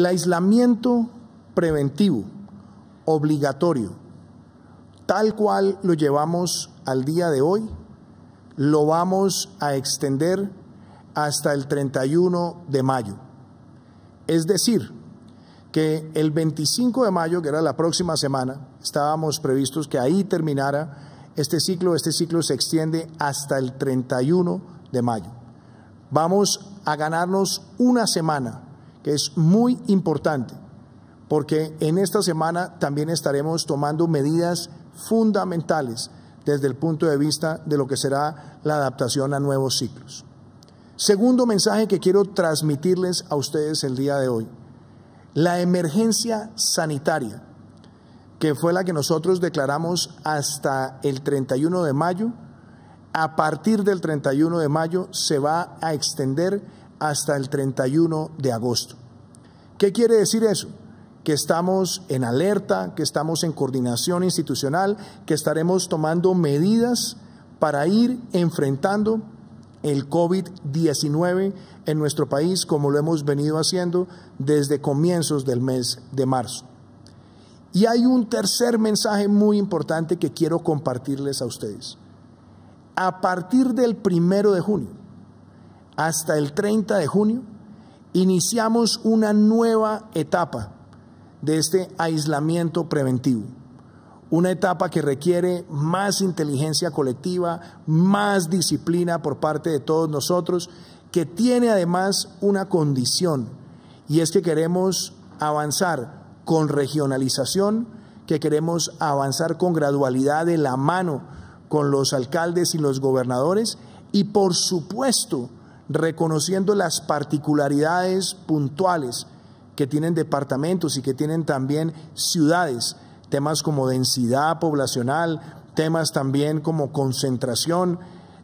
El aislamiento preventivo, obligatorio, tal cual lo llevamos al día de hoy, lo vamos a extender hasta el 31 de mayo. Es decir, que el 25 de mayo, que era la próxima semana, estábamos previstos que ahí terminara este ciclo. Este ciclo se extiende hasta el 31 de mayo. Vamos a ganarnos una semana que es muy importante, porque en esta semana también estaremos tomando medidas fundamentales desde el punto de vista de lo que será la adaptación a nuevos ciclos. Segundo mensaje que quiero transmitirles a ustedes el día de hoy, la emergencia sanitaria, que fue la que nosotros declaramos hasta el 31 de mayo, a partir del 31 de mayo se va a extender hasta el 31 de agosto. ¿Qué quiere decir eso? que estamos en alerta, que estamos en coordinación institucional, que estaremos tomando medidas para ir enfrentando el COVID-19 en nuestro país, como lo hemos venido haciendo desde comienzos del mes de marzo. Y hay un tercer mensaje muy importante que quiero compartirles a ustedes. A partir del primero de junio, hasta el 30 de junio, iniciamos una nueva etapa de este aislamiento preventivo. Una etapa que requiere más inteligencia colectiva, más disciplina por parte de todos nosotros, que tiene además una condición, y es que queremos avanzar con regionalización, que queremos avanzar con gradualidad de la mano con los alcaldes y los gobernadores, y por supuesto, reconociendo las particularidades puntuales que tienen departamentos y que tienen también ciudades, temas como densidad poblacional, temas también como concentración,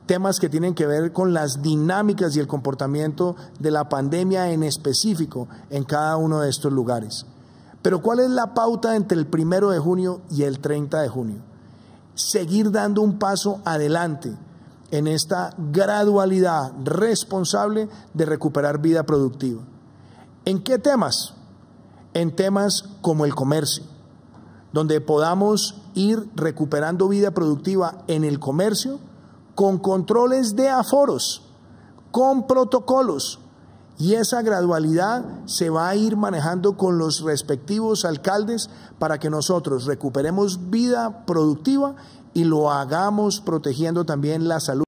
temas que tienen que ver con las dinámicas y el comportamiento de la pandemia en específico en cada uno de estos lugares. Pero ¿cuál es la pauta entre el primero de junio y el 30 de junio? Seguir dando un paso adelante en esta gradualidad responsable de recuperar vida productiva. ¿En qué temas? En temas como el comercio, donde podamos ir recuperando vida productiva en el comercio con controles de aforos, con protocolos, y esa gradualidad se va a ir manejando con los respectivos alcaldes para que nosotros recuperemos vida productiva y lo hagamos protegiendo también la salud.